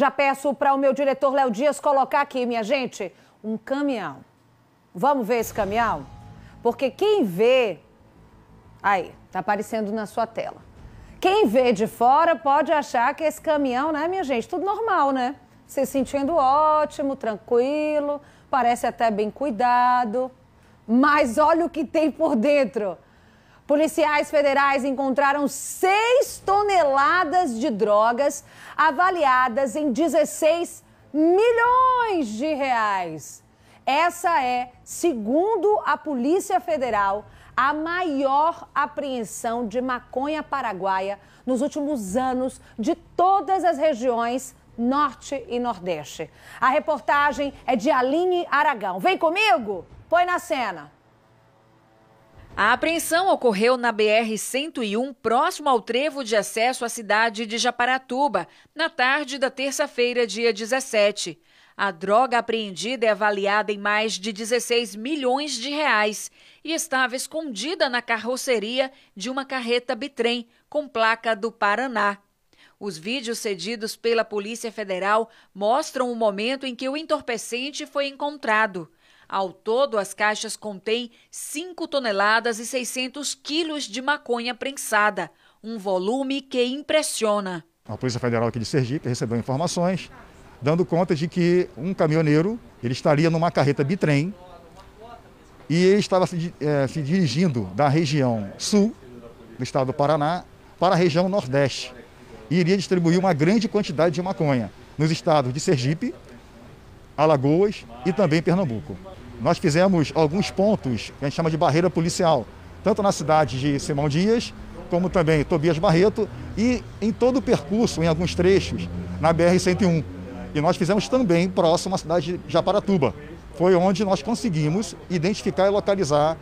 Já peço para o meu diretor Léo Dias colocar aqui, minha gente, um caminhão. Vamos ver esse caminhão? Porque quem vê. Aí, tá aparecendo na sua tela. Quem vê de fora pode achar que esse caminhão, né, minha gente? Tudo normal, né? Se sentindo ótimo, tranquilo, parece até bem cuidado. Mas olha o que tem por dentro. Policiais federais encontraram 6 toneladas de drogas avaliadas em 16 milhões de reais. Essa é, segundo a Polícia Federal, a maior apreensão de maconha paraguaia nos últimos anos de todas as regiões Norte e Nordeste. A reportagem é de Aline Aragão. Vem comigo? Põe na cena. A apreensão ocorreu na BR-101, próximo ao trevo de acesso à cidade de Japaratuba, na tarde da terça-feira, dia 17. A droga apreendida é avaliada em mais de 16 milhões de reais e estava escondida na carroceria de uma carreta bitrem com placa do Paraná. Os vídeos cedidos pela Polícia Federal mostram o momento em que o entorpecente foi encontrado. Ao todo, as caixas contêm 5 toneladas e 600 quilos de maconha prensada, um volume que impressiona. A Polícia Federal aqui de Sergipe recebeu informações dando conta de que um caminhoneiro ele estaria numa carreta bitrem e ele estava se, é, se dirigindo da região sul do estado do Paraná para a região nordeste e iria distribuir uma grande quantidade de maconha nos estados de Sergipe, Alagoas e também Pernambuco nós fizemos alguns pontos que a gente chama de barreira policial, tanto na cidade de Simão Dias, como também Tobias Barreto, e em todo o percurso, em alguns trechos, na BR-101. E nós fizemos também próximo à cidade de Japaratuba. Foi onde nós conseguimos identificar e localizar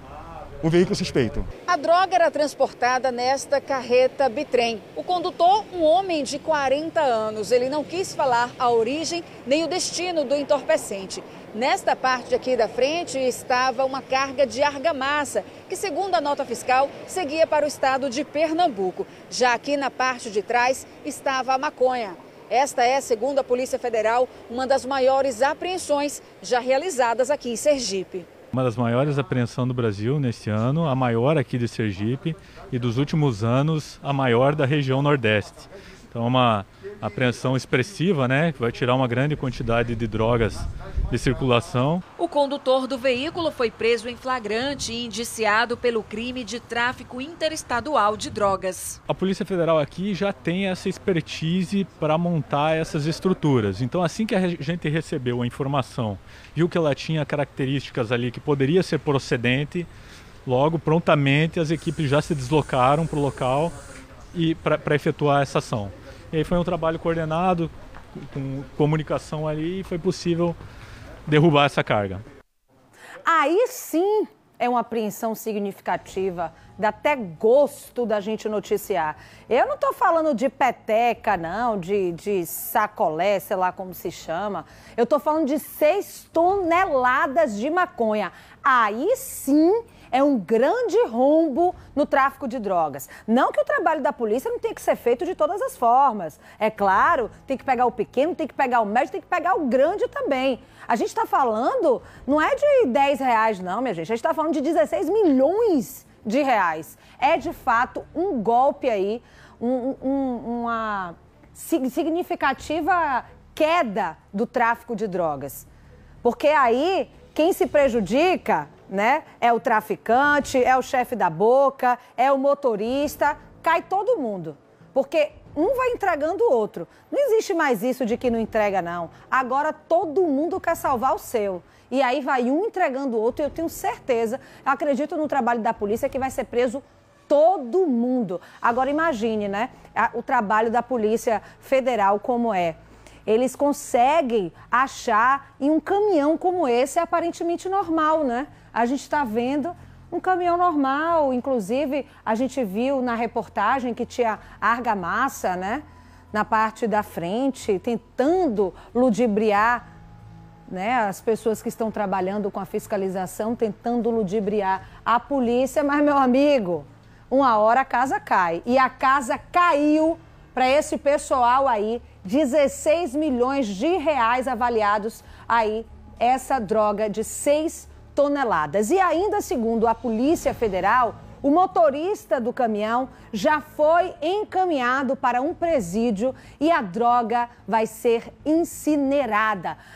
o veículo suspeito. A droga era transportada nesta carreta bitrem. O condutor, um homem de 40 anos, ele não quis falar a origem nem o destino do entorpecente. Nesta parte aqui da frente estava uma carga de argamassa, que, segundo a nota fiscal, seguia para o estado de Pernambuco. Já aqui na parte de trás estava a maconha. Esta é, segundo a Polícia Federal, uma das maiores apreensões já realizadas aqui em Sergipe. Uma das maiores apreensões do Brasil neste ano, a maior aqui de Sergipe e dos últimos anos, a maior da região Nordeste. Então é uma apreensão expressiva, né, que vai tirar uma grande quantidade de drogas de circulação. O condutor do veículo foi preso em flagrante e indiciado pelo crime de tráfico interestadual de drogas. A Polícia Federal aqui já tem essa expertise para montar essas estruturas. Então assim que a gente recebeu a informação, viu que ela tinha características ali que poderia ser procedente, logo prontamente as equipes já se deslocaram para o local e para efetuar essa ação. E aí foi um trabalho coordenado, com comunicação ali, e foi possível derrubar essa carga. Aí sim é uma apreensão significativa. Dá até gosto da gente noticiar. Eu não estou falando de peteca, não, de, de sacolé, sei lá como se chama. Eu estou falando de 6 toneladas de maconha. Aí sim é um grande rombo no tráfico de drogas. Não que o trabalho da polícia não tenha que ser feito de todas as formas. É claro, tem que pegar o pequeno, tem que pegar o médio, tem que pegar o grande também. A gente está falando, não é de 10 reais, não, minha gente. A gente está falando de 16 milhões de reais. É de fato um golpe aí, um, um, uma significativa queda do tráfico de drogas. Porque aí quem se prejudica né? É o traficante, é o chefe da boca, é o motorista, cai todo mundo. Porque um vai entregando o outro. Não existe mais isso de que não entrega, não. Agora todo mundo quer salvar o seu. E aí vai um entregando o outro, e eu tenho certeza, eu acredito no trabalho da polícia, que vai ser preso todo mundo. Agora imagine, né? O trabalho da Polícia Federal como é. Eles conseguem achar em um caminhão como esse aparentemente normal, né? a gente está vendo um caminhão normal. Inclusive, a gente viu na reportagem que tinha argamassa, né? Na parte da frente, tentando ludibriar né, as pessoas que estão trabalhando com a fiscalização, tentando ludibriar a polícia, mas, meu amigo, uma hora a casa cai. E a casa caiu para esse pessoal aí, 16 milhões de reais avaliados aí, essa droga de 6 toneladas. E ainda segundo a Polícia Federal, o motorista do caminhão já foi encaminhado para um presídio e a droga vai ser incinerada.